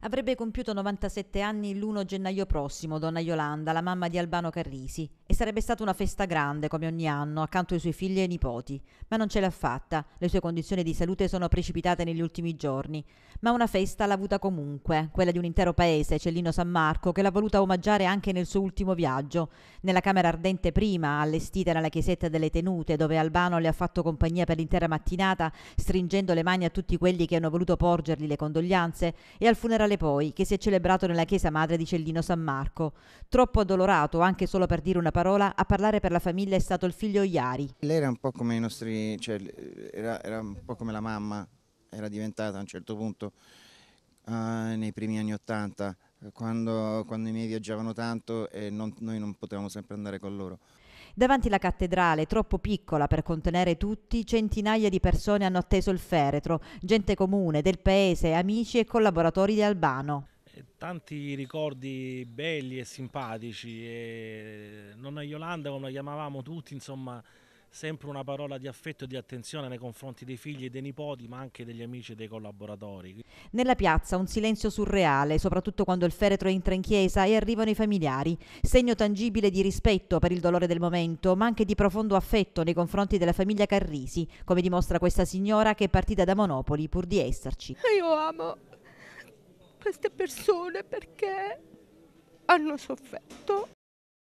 Avrebbe compiuto 97 anni l'1 gennaio prossimo donna Yolanda, la mamma di Albano Carrisi, e sarebbe stata una festa grande come ogni anno accanto ai suoi figli e nipoti, ma non ce l'ha fatta, le sue condizioni di salute sono precipitate negli ultimi giorni, ma una festa l'ha avuta comunque, quella di un intero paese, Cellino San Marco, che l'ha voluta omaggiare anche nel suo ultimo viaggio, nella camera ardente prima, allestita nella chiesetta delle tenute, dove Albano le ha fatto compagnia per l'intera mattinata, stringendo le mani a tutti quelli che hanno voluto porgergli le condoglianze, e al funerale funerale poi, che si è celebrato nella chiesa madre di Cellino San Marco. Troppo addolorato, anche solo per dire una parola, a parlare per la famiglia è stato il figlio Iari. Lei era un po' come i nostri, cioè, era, era un po' come la mamma, era diventata a un certo punto, uh, nei primi anni Ottanta, quando, quando i miei viaggiavano tanto e non, noi non potevamo sempre andare con loro. Davanti alla cattedrale, troppo piccola per contenere tutti, centinaia di persone hanno atteso il feretro, gente comune, del paese, amici e collaboratori di Albano. Eh, tanti ricordi belli e simpatici. E eh, nonna Yolanda, come la chiamavamo tutti, insomma, sempre una parola di affetto e di attenzione nei confronti dei figli e dei nipoti, ma anche degli amici e dei collaboratori. Nella piazza un silenzio surreale, soprattutto quando il feretro entra in chiesa e arrivano i familiari, segno tangibile di rispetto per il dolore del momento, ma anche di profondo affetto nei confronti della famiglia Carrisi, come dimostra questa signora che è partita da Monopoli pur di esserci. Io amo queste persone perché hanno sofferto